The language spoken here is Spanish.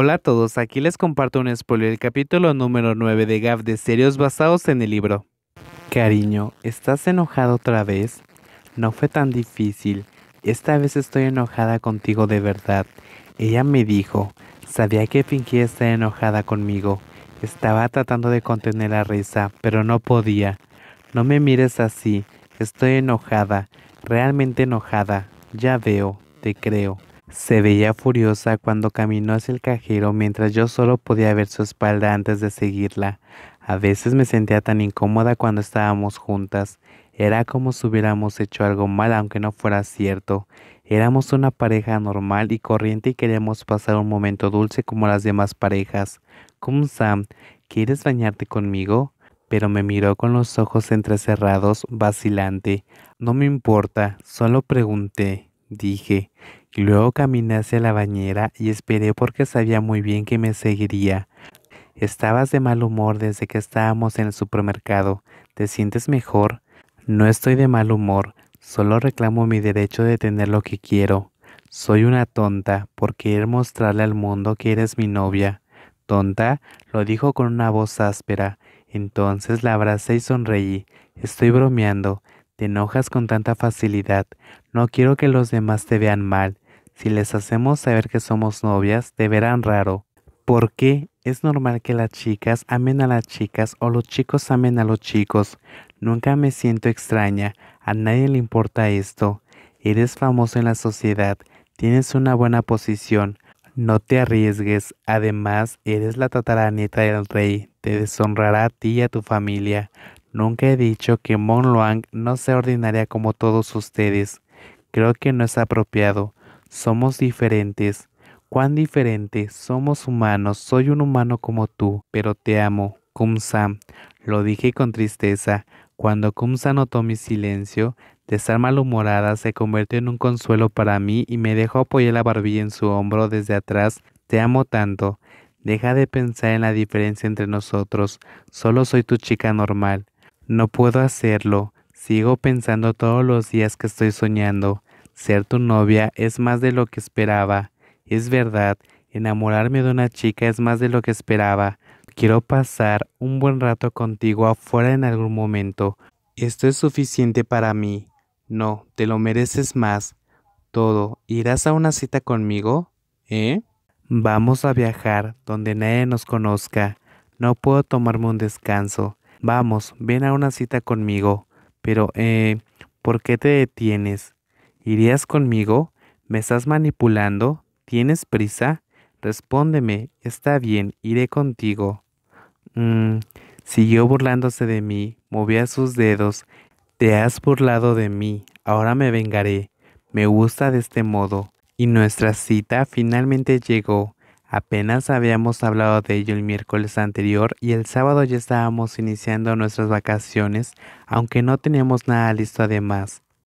Hola a todos, aquí les comparto un spoiler del capítulo número 9 de Gav de serios basados en el libro. Cariño, ¿estás enojado otra vez? No fue tan difícil. Esta vez estoy enojada contigo de verdad. Ella me dijo, sabía que fingía estar enojada conmigo. Estaba tratando de contener la risa, pero no podía. No me mires así. Estoy enojada, realmente enojada. Ya veo, te creo. Se veía furiosa cuando caminó hacia el cajero mientras yo solo podía ver su espalda antes de seguirla. A veces me sentía tan incómoda cuando estábamos juntas. Era como si hubiéramos hecho algo mal aunque no fuera cierto. Éramos una pareja normal y corriente y queríamos pasar un momento dulce como las demás parejas. ¿Cómo Sam, ¿quieres bañarte conmigo? Pero me miró con los ojos entrecerrados, vacilante. No me importa, solo pregunté dije. Luego caminé hacia la bañera y esperé porque sabía muy bien que me seguiría. Estabas de mal humor desde que estábamos en el supermercado. ¿Te sientes mejor? No estoy de mal humor, solo reclamo mi derecho de tener lo que quiero. Soy una tonta por querer mostrarle al mundo que eres mi novia. Tonta, lo dijo con una voz áspera. Entonces la abracé y sonreí. Estoy bromeando. Te enojas con tanta facilidad. No quiero que los demás te vean mal. Si les hacemos saber que somos novias, te verán raro. ¿Por qué? Es normal que las chicas amen a las chicas o los chicos amen a los chicos. Nunca me siento extraña. A nadie le importa esto. Eres famoso en la sociedad. Tienes una buena posición. No te arriesgues. Además, eres la tataranieta del rey. Te deshonrará a ti y a tu familia. Nunca he dicho que Mon Luang no sea ordinaria como todos ustedes. Creo que no es apropiado. Somos diferentes. Cuán diferente? Somos humanos. Soy un humano como tú, pero te amo. Sam. lo dije con tristeza. Cuando Kumsa notó mi silencio, de estar malhumorada se convirtió en un consuelo para mí y me dejó apoyar la barbilla en su hombro desde atrás. Te amo tanto. Deja de pensar en la diferencia entre nosotros. Solo soy tu chica normal. No puedo hacerlo. Sigo pensando todos los días que estoy soñando. Ser tu novia es más de lo que esperaba. Es verdad, enamorarme de una chica es más de lo que esperaba. Quiero pasar un buen rato contigo afuera en algún momento. Esto es suficiente para mí. No, te lo mereces más. Todo. ¿Irás a una cita conmigo? ¿Eh? Vamos a viajar donde nadie nos conozca. No puedo tomarme un descanso. Vamos, ven a una cita conmigo. Pero, eh, ¿por qué te detienes? ¿Irías conmigo? ¿Me estás manipulando? ¿Tienes prisa? Respóndeme, está bien, iré contigo. Mm, siguió burlándose de mí, movía sus dedos. Te has burlado de mí, ahora me vengaré. Me gusta de este modo. Y nuestra cita finalmente llegó. Apenas habíamos hablado de ello el miércoles anterior y el sábado ya estábamos iniciando nuestras vacaciones, aunque no teníamos nada listo además.